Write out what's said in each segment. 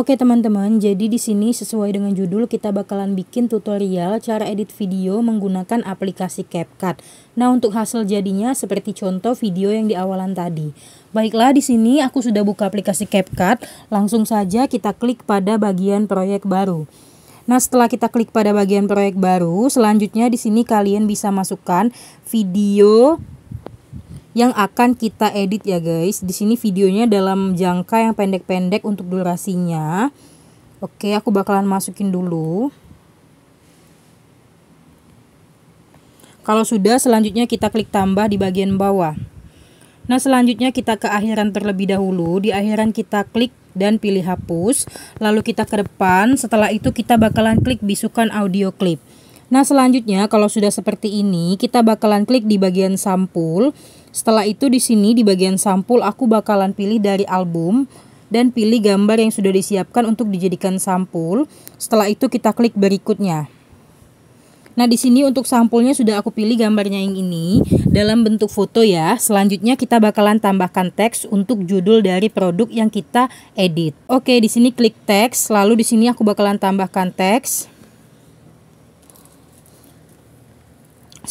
Oke teman-teman, jadi di sini sesuai dengan judul kita bakalan bikin tutorial cara edit video menggunakan aplikasi CapCut. Nah, untuk hasil jadinya seperti contoh video yang di awalan tadi. Baiklah, di sini aku sudah buka aplikasi CapCut. Langsung saja kita klik pada bagian proyek baru. Nah, setelah kita klik pada bagian proyek baru, selanjutnya di sini kalian bisa masukkan video yang akan kita edit ya guys. Di sini videonya dalam jangka yang pendek-pendek untuk durasinya. Oke, aku bakalan masukin dulu. Kalau sudah, selanjutnya kita klik tambah di bagian bawah. Nah, selanjutnya kita ke akhiran terlebih dahulu. Di akhiran kita klik dan pilih hapus. Lalu kita ke depan. Setelah itu kita bakalan klik bisukan audio clip. Nah selanjutnya kalau sudah seperti ini kita bakalan klik di bagian sampul. Setelah itu di sini di bagian sampul aku bakalan pilih dari album dan pilih gambar yang sudah disiapkan untuk dijadikan sampul. Setelah itu kita klik berikutnya. Nah, di sini untuk sampulnya sudah aku pilih gambarnya yang ini dalam bentuk foto ya. Selanjutnya kita bakalan tambahkan teks untuk judul dari produk yang kita edit. Oke, di sini klik teks, lalu di sini aku bakalan tambahkan teks.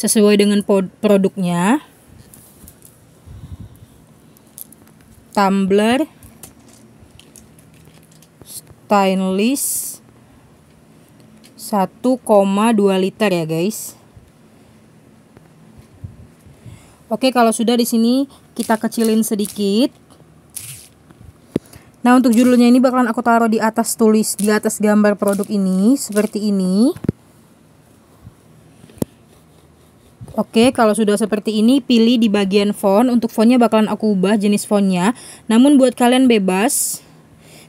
sesuai dengan produknya tumbler stainless 1,2 liter ya guys Oke kalau sudah di sini kita kecilin sedikit Nah untuk judulnya ini bakalan aku taruh di atas tulis di atas gambar produk ini seperti ini Oke, kalau sudah seperti ini, pilih di bagian font. Untuk fontnya bakalan aku ubah jenis fontnya. Namun buat kalian bebas,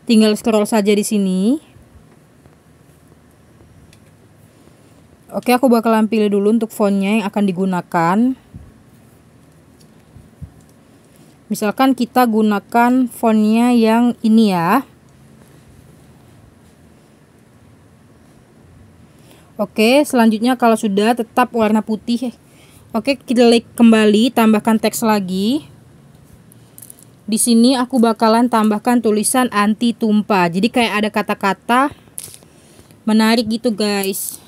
tinggal scroll saja di sini. Oke, aku bakalan pilih dulu untuk fontnya yang akan digunakan. Misalkan kita gunakan fontnya yang ini ya. Oke, selanjutnya kalau sudah tetap warna putih Oke, klik kembali, tambahkan teks lagi. Di sini aku bakalan tambahkan tulisan anti tumpah. Jadi kayak ada kata-kata menarik gitu, guys.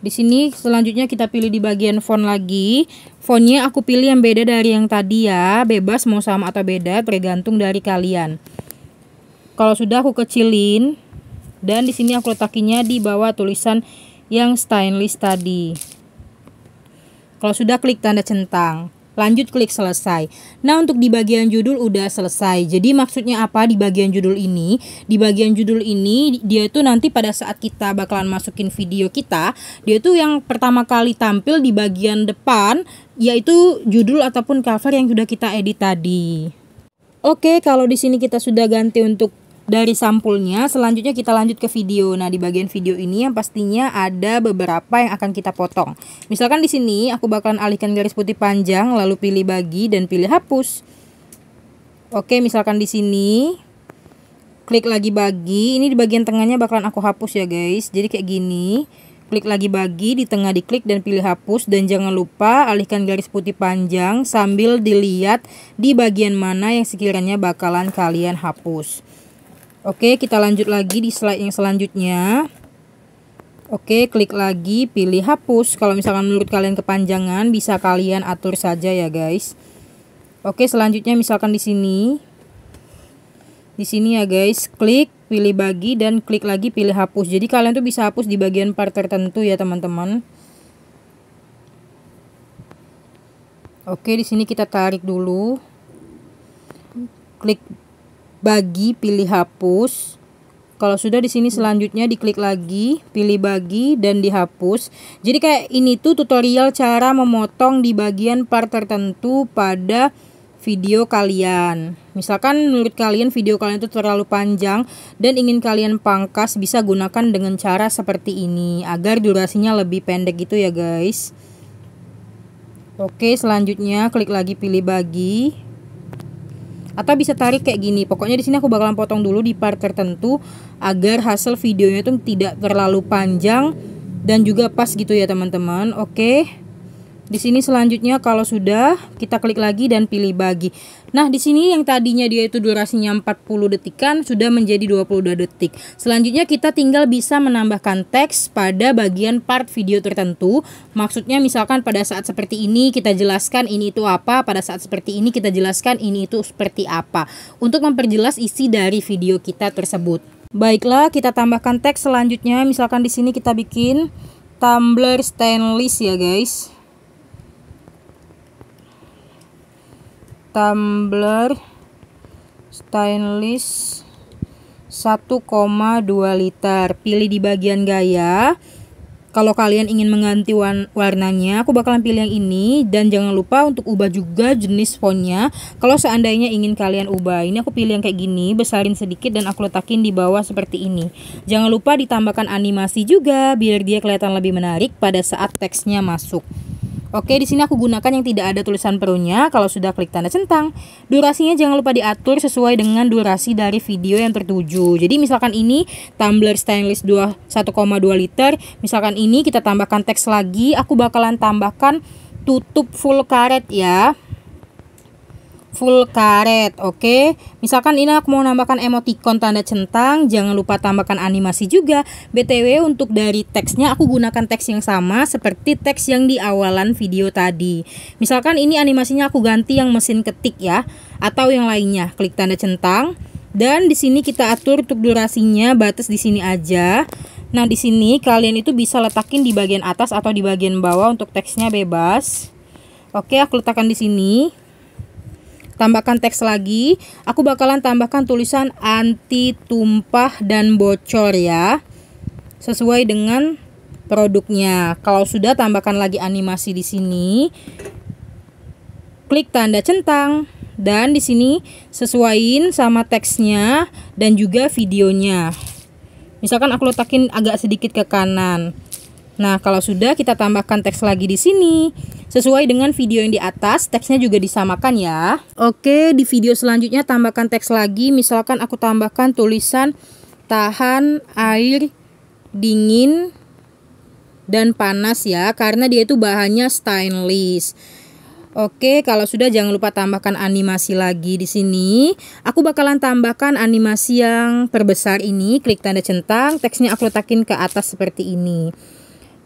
Di sini selanjutnya kita pilih di bagian font lagi. Fontnya aku pilih yang beda dari yang tadi ya. Bebas mau sama atau beda tergantung dari kalian. Kalau sudah aku kecilin dan di sini aku letakinya di bawah tulisan yang stainless tadi. Kalau sudah klik tanda centang. Lanjut klik selesai. Nah, untuk di bagian judul udah selesai. Jadi maksudnya apa di bagian judul ini? Di bagian judul ini dia itu nanti pada saat kita bakalan masukin video kita, dia itu yang pertama kali tampil di bagian depan yaitu judul ataupun cover yang sudah kita edit tadi. Oke, kalau di sini kita sudah ganti untuk dari sampulnya selanjutnya kita lanjut ke video. Nah, di bagian video ini yang pastinya ada beberapa yang akan kita potong. Misalkan di sini aku bakalan alihkan garis putih panjang lalu pilih bagi dan pilih hapus. Oke, misalkan di sini klik lagi bagi. Ini di bagian tengahnya bakalan aku hapus ya, guys. Jadi kayak gini. Klik lagi bagi, di tengah diklik dan pilih hapus dan jangan lupa alihkan garis putih panjang sambil dilihat di bagian mana yang sekiranya bakalan kalian hapus. Oke, kita lanjut lagi di slide yang selanjutnya. Oke, klik lagi, pilih hapus. Kalau misalkan menurut kalian kepanjangan, bisa kalian atur saja ya guys. Oke, selanjutnya misalkan di sini. Di sini ya guys, klik, pilih bagi, dan klik lagi, pilih hapus. Jadi kalian tuh bisa hapus di bagian part tertentu ya teman-teman. Oke, di sini kita tarik dulu. Klik bagi pilih hapus. Kalau sudah di sini selanjutnya diklik lagi, pilih bagi dan dihapus. Jadi kayak ini tuh tutorial cara memotong di bagian part tertentu pada video kalian. Misalkan menurut kalian video kalian itu terlalu panjang dan ingin kalian pangkas bisa gunakan dengan cara seperti ini agar durasinya lebih pendek gitu ya guys. Oke, selanjutnya klik lagi pilih bagi atau bisa tarik kayak gini pokoknya di sini aku bakalan potong dulu di part tertentu agar hasil videonya itu tidak terlalu panjang dan juga pas gitu ya teman-teman oke okay? Di sini selanjutnya kalau sudah kita klik lagi dan pilih bagi. Nah, di sini yang tadinya dia itu durasinya 40 detikan sudah menjadi 22 detik. Selanjutnya kita tinggal bisa menambahkan teks pada bagian part video tertentu. Maksudnya misalkan pada saat seperti ini kita jelaskan ini itu apa, pada saat seperti ini kita jelaskan ini itu seperti apa. Untuk memperjelas isi dari video kita tersebut. Baiklah, kita tambahkan teks selanjutnya. Misalkan di sini kita bikin tumbler stainless ya, guys. tumbler stainless 1,2 liter pilih di bagian gaya kalau kalian ingin mengganti warnanya aku bakalan pilih yang ini dan jangan lupa untuk ubah juga jenis fontnya kalau seandainya ingin kalian ubah ini aku pilih yang kayak gini besarin sedikit dan aku letakin di bawah seperti ini jangan lupa ditambahkan animasi juga biar dia kelihatan lebih menarik pada saat teksnya masuk Oke, di sini aku gunakan yang tidak ada tulisan perunya. Kalau sudah klik tanda centang, durasinya jangan lupa diatur sesuai dengan durasi dari video yang tertuju. Jadi misalkan ini tumbler stainless 2 1,2 liter, misalkan ini kita tambahkan teks lagi, aku bakalan tambahkan tutup full karet ya full karet oke okay? misalkan ini aku mau nambahkan emoticon tanda centang jangan lupa tambahkan animasi juga btw untuk dari teksnya aku gunakan teks yang sama seperti teks yang di awalan video tadi misalkan ini animasinya aku ganti yang mesin ketik ya atau yang lainnya klik tanda centang dan di sini kita atur untuk durasinya batas di sini aja Nah, di sini kalian itu bisa letakin di bagian atas atau di bagian bawah untuk teksnya bebas. Oke, aku letakkan di sini tambahkan teks lagi. Aku bakalan tambahkan tulisan anti tumpah dan bocor ya. Sesuai dengan produknya. Kalau sudah tambahkan lagi animasi di sini. Klik tanda centang dan di sini sesuaiin sama teksnya dan juga videonya. Misalkan aku letakin agak sedikit ke kanan. Nah, kalau sudah kita tambahkan teks lagi di sini. Sesuai dengan video yang di atas, teksnya juga disamakan ya. Oke, di video selanjutnya tambahkan teks lagi. Misalkan aku tambahkan tulisan tahan air dingin dan panas ya, karena dia itu bahannya stainless. Oke, kalau sudah jangan lupa tambahkan animasi lagi di sini. Aku bakalan tambahkan animasi yang perbesar ini, klik tanda centang, teksnya aku letakin ke atas seperti ini.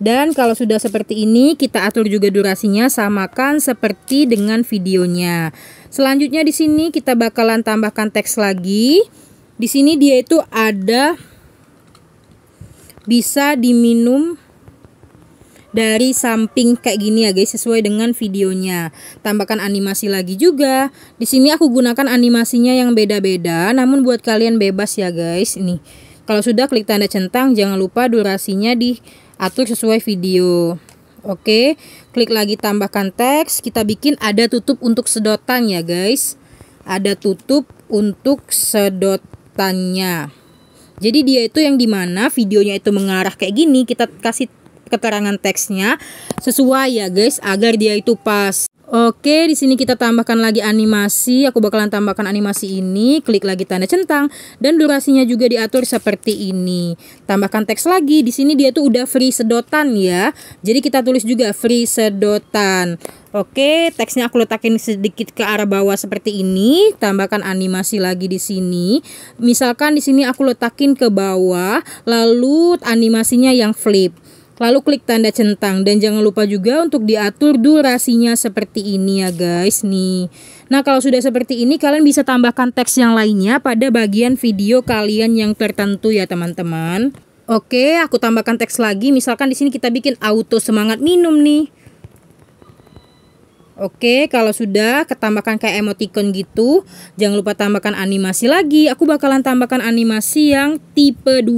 Dan kalau sudah seperti ini, kita atur juga durasinya samakan seperti dengan videonya. Selanjutnya di sini kita bakalan tambahkan teks lagi. Di sini dia itu ada bisa diminum dari samping kayak gini ya guys sesuai dengan videonya. Tambahkan animasi lagi juga. Di sini aku gunakan animasinya yang beda-beda namun buat kalian bebas ya guys. Ini. Kalau sudah klik tanda centang jangan lupa durasinya di atur sesuai video Oke, klik lagi tambahkan teks. Kita bikin ada tutup untuk sedotan ya, guys. Ada tutup untuk sedotannya. Jadi dia itu yang dimana videonya itu mengarah kayak gini, kita kasih keterangan teksnya sesuai ya, guys, agar dia itu pas. Oke, di sini kita tambahkan lagi animasi. Aku bakalan tambahkan animasi ini. Klik lagi tanda centang dan durasinya juga diatur seperti ini. Tambahkan teks lagi. Di sini dia tuh udah free sedotan ya. Jadi kita tulis juga free sedotan. Oke, teksnya aku letakin sedikit ke arah bawah seperti ini. Tambahkan animasi lagi di sini. Misalkan di sini aku letakin ke bawah, lalu animasinya yang flip. Lalu klik tanda centang dan jangan lupa juga untuk diatur durasinya seperti ini ya guys nih. Nah kalau sudah seperti ini kalian bisa tambahkan teks yang lainnya pada bagian video kalian yang tertentu ya teman-teman. Oke aku tambahkan teks lagi misalkan di sini kita bikin auto semangat minum nih. Oke, kalau sudah ketambahkan kayak emoticon gitu, jangan lupa tambahkan animasi lagi. Aku bakalan tambahkan animasi yang tipe 2.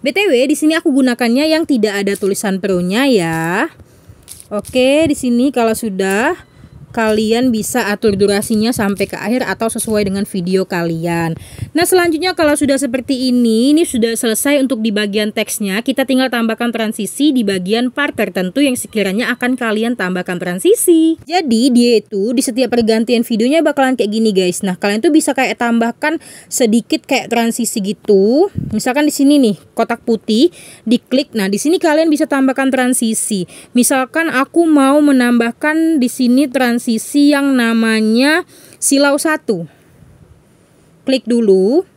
BTW, di sini aku gunakannya yang tidak ada tulisan perunya ya. Oke, di sini kalau sudah kalian bisa atur durasinya sampai ke akhir atau sesuai dengan video kalian. Nah, selanjutnya kalau sudah seperti ini, ini sudah selesai untuk di bagian teksnya, kita tinggal tambahkan transisi di bagian part tertentu yang sekiranya akan kalian tambahkan transisi. Jadi, dia itu di setiap pergantian videonya bakalan kayak gini, guys. Nah, kalian tuh bisa kayak tambahkan sedikit kayak transisi gitu. Misalkan di sini nih, kotak putih, diklik. Nah, di sini kalian bisa tambahkan transisi. Misalkan aku mau menambahkan di sini transisi transisi sisi yang namanya silau satu Klik dulu.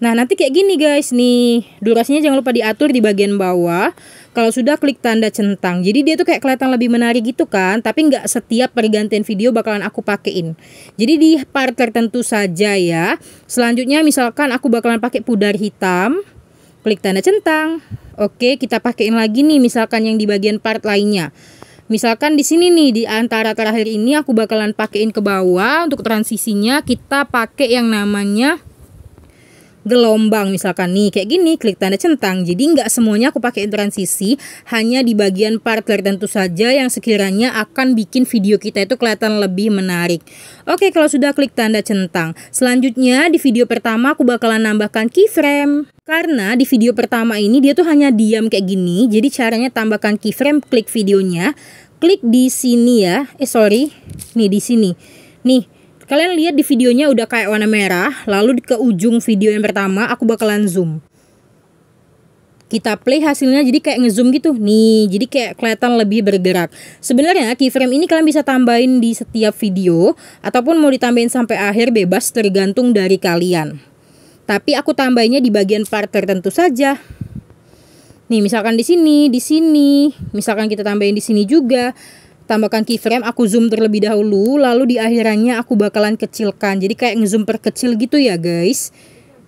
Nah, nanti kayak gini guys nih. Durasinya jangan lupa diatur di bagian bawah. Kalau sudah klik tanda centang. Jadi dia tuh kayak kelihatan lebih menarik gitu kan. Tapi nggak setiap pergantian video bakalan aku pakein. Jadi di part tertentu saja ya. Selanjutnya misalkan aku bakalan pakai pudar hitam. Klik tanda centang. Oke, kita pakein lagi nih misalkan yang di bagian part lainnya. Misalkan di sini nih di antara terakhir ini aku bakalan pakein ke bawah untuk transisinya kita pakai yang namanya gelombang misalkan nih kayak gini klik tanda centang jadi nggak semuanya aku pakai transisi hanya di bagian part tertentu saja yang sekiranya akan bikin video kita itu kelihatan lebih menarik oke kalau sudah klik tanda centang selanjutnya di video pertama aku bakalan nambahkan keyframe karena di video pertama ini dia tuh hanya diam kayak gini jadi caranya tambahkan keyframe klik videonya klik di sini ya eh sorry nih di sini nih Kalian lihat di videonya udah kayak warna merah, lalu ke ujung video yang pertama aku bakalan zoom. Kita play hasilnya jadi kayak ngezoom gitu nih, jadi kayak kelihatan lebih bergerak. Sebenarnya keyframe ini kalian bisa tambahin di setiap video ataupun mau ditambahin sampai akhir bebas tergantung dari kalian. Tapi aku tambahinnya di bagian part tertentu saja. Nih misalkan di sini, di sini, misalkan kita tambahin di sini juga tambahkan keyframe aku zoom terlebih dahulu lalu di akhirannya aku bakalan kecilkan jadi kayak ngezoom perkecil gitu ya guys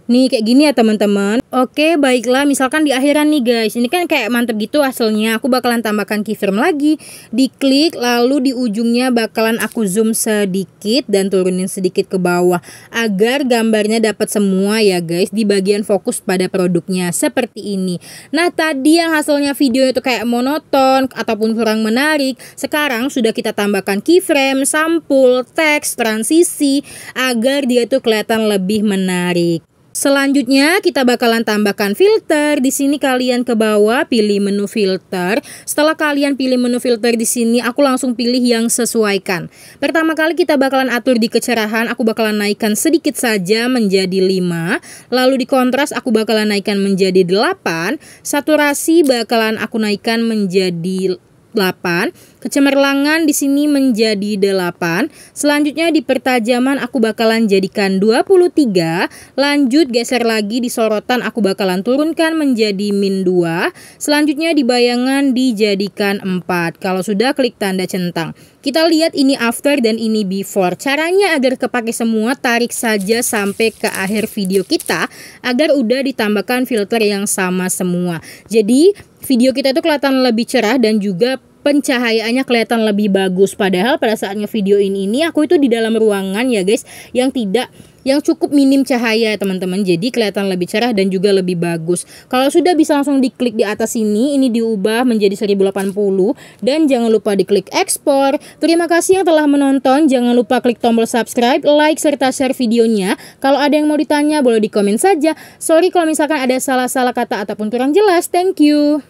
Nih kayak gini ya teman-teman. Oke, baiklah misalkan di akhiran nih guys. Ini kan kayak mantep gitu hasilnya. Aku bakalan tambahkan keyframe lagi. Diklik lalu di ujungnya bakalan aku zoom sedikit dan turunin sedikit ke bawah agar gambarnya dapat semua ya guys di bagian fokus pada produknya seperti ini. Nah, tadi yang hasilnya video itu kayak monoton ataupun kurang menarik, sekarang sudah kita tambahkan keyframe, sampul, teks, transisi agar dia tuh kelihatan lebih menarik. Selanjutnya kita bakalan tambahkan filter. Di sini kalian ke bawah pilih menu filter. Setelah kalian pilih menu filter di sini, aku langsung pilih yang sesuaikan. Pertama kali kita bakalan atur di kecerahan, aku bakalan naikkan sedikit saja menjadi 5. Lalu di kontras aku bakalan naikkan menjadi 8. Saturasi bakalan aku naikkan menjadi 8. Kecemerlangan di sini menjadi 8. Selanjutnya di pertajaman aku bakalan jadikan 23. Lanjut geser lagi di sorotan aku bakalan turunkan menjadi min 2. Selanjutnya di bayangan dijadikan 4. Kalau sudah klik tanda centang. Kita lihat ini after dan ini before. Caranya agar kepake semua tarik saja sampai ke akhir video kita agar udah ditambahkan filter yang sama semua. Jadi video kita itu kelihatan lebih cerah dan juga pencahayaannya kelihatan lebih bagus padahal pada saat ngevideoin ini aku itu di dalam ruangan ya guys yang tidak yang cukup minim cahaya teman-teman jadi kelihatan lebih cerah dan juga lebih bagus kalau sudah bisa langsung diklik di atas ini ini diubah menjadi 1080 dan jangan lupa diklik ekspor terima kasih yang telah menonton jangan lupa klik tombol subscribe like serta share videonya kalau ada yang mau ditanya boleh di komen saja sorry kalau misalkan ada salah-salah kata ataupun kurang jelas thank you